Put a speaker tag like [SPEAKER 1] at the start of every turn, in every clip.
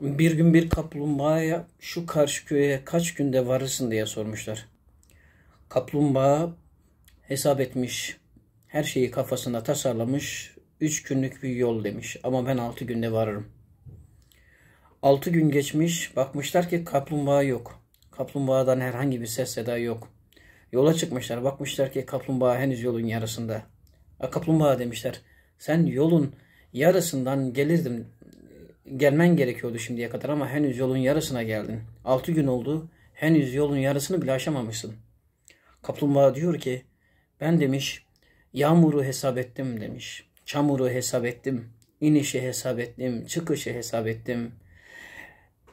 [SPEAKER 1] Bir gün bir kaplumbağaya şu karşı köye kaç günde varırsın diye sormuşlar. Kaplumbağa hesap etmiş, her şeyi kafasında tasarlamış, üç günlük bir yol demiş ama ben altı günde varırım. Altı gün geçmiş, bakmışlar ki kaplumbağa yok. Kaplumbağadan herhangi bir ses seda yok. Yola çıkmışlar, bakmışlar ki kaplumbağa henüz yolun yarısında. A, kaplumbağa demişler, sen yolun yarısından gelirdim gelmen gerekiyordu şimdiye kadar ama henüz yolun yarısına geldin. Altı gün oldu, henüz yolun yarısını bile aşamamışsın. Kaplumbağa diyor ki, ben demiş, yağmuru hesap ettim demiş. Çamuru hesap ettim, inişi hesap ettim, çıkışı hesap ettim.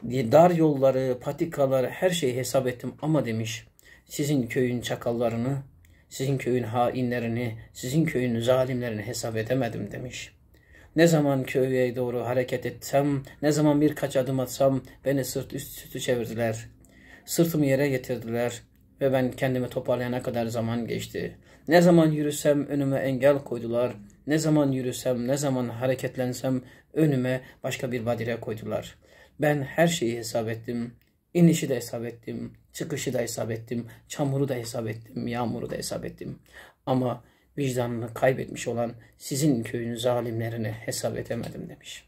[SPEAKER 1] Dar yolları, patikaları, her şeyi hesap ettim ama demiş, sizin köyün çakallarını, sizin köyün hainlerini, sizin köyün zalimlerini hesap edemedim demiş.'' Ne zaman köye doğru hareket etsem, ne zaman birkaç adım atsam beni sırt üstü çevirdiler. Sırtımı yere getirdiler ve ben kendimi toparlayana kadar zaman geçti. Ne zaman yürüsem önüme engel koydular. Ne zaman yürüsem, ne zaman hareketlensem önüme başka bir badire koydular. Ben her şeyi hesap ettim. İnişi de hesap ettim, çıkışı da hesap ettim, çamuru da hesap ettim, yağmuru da hesap ettim. Ama vicdanını kaybetmiş olan sizin köyün zalimlerine hesap edemedim demiş.